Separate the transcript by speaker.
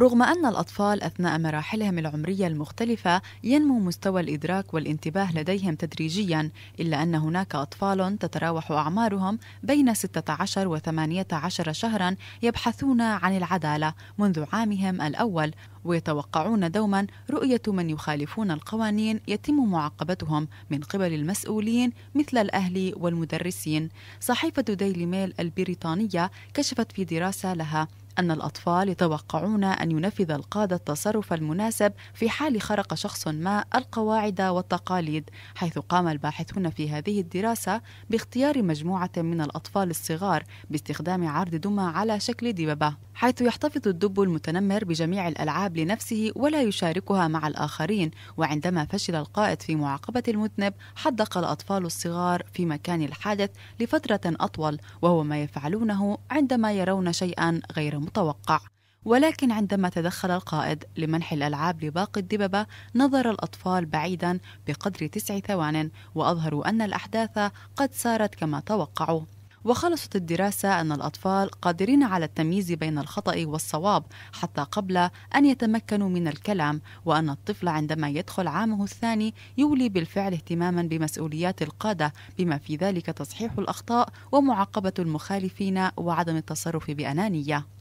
Speaker 1: رغم أن الأطفال أثناء مراحلهم العمرية المختلفة ينمو مستوى الإدراك والانتباه لديهم تدريجيا إلا أن هناك أطفال تتراوح أعمارهم بين 16 و 18 شهرا يبحثون عن العدالة منذ عامهم الأول ويتوقعون دوما رؤية من يخالفون القوانين يتم معاقبتهم من قبل المسؤولين مثل الأهل والمدرسين صحيفة ديلي ميل البريطانية كشفت في دراسة لها أن الأطفال يتوقعون أن ينفذ القادة التصرف المناسب في حال خرق شخص ما القواعد والتقاليد حيث قام الباحثون في هذه الدراسة باختيار مجموعة من الأطفال الصغار باستخدام عرض دمى على شكل دببة حيث يحتفظ الدب المتنمر بجميع الألعاب لنفسه ولا يشاركها مع الآخرين وعندما فشل القائد في معاقبة المذنب حدق الأطفال الصغار في مكان الحادث لفترة أطول وهو ما يفعلونه عندما يرون شيئا غير متوقع ولكن عندما تدخل القائد لمنح الألعاب لباقي الدببة نظر الأطفال بعيدا بقدر تسع ثوان وأظهروا أن الأحداث قد سارت كما توقعوا وخلصت الدراسة أن الأطفال قادرين على التمييز بين الخطأ والصواب حتى قبل أن يتمكنوا من الكلام وأن الطفل عندما يدخل عامه الثاني يولي بالفعل اهتماما بمسؤوليات القادة بما في ذلك تصحيح الأخطاء ومعاقبة المخالفين وعدم التصرف بأنانية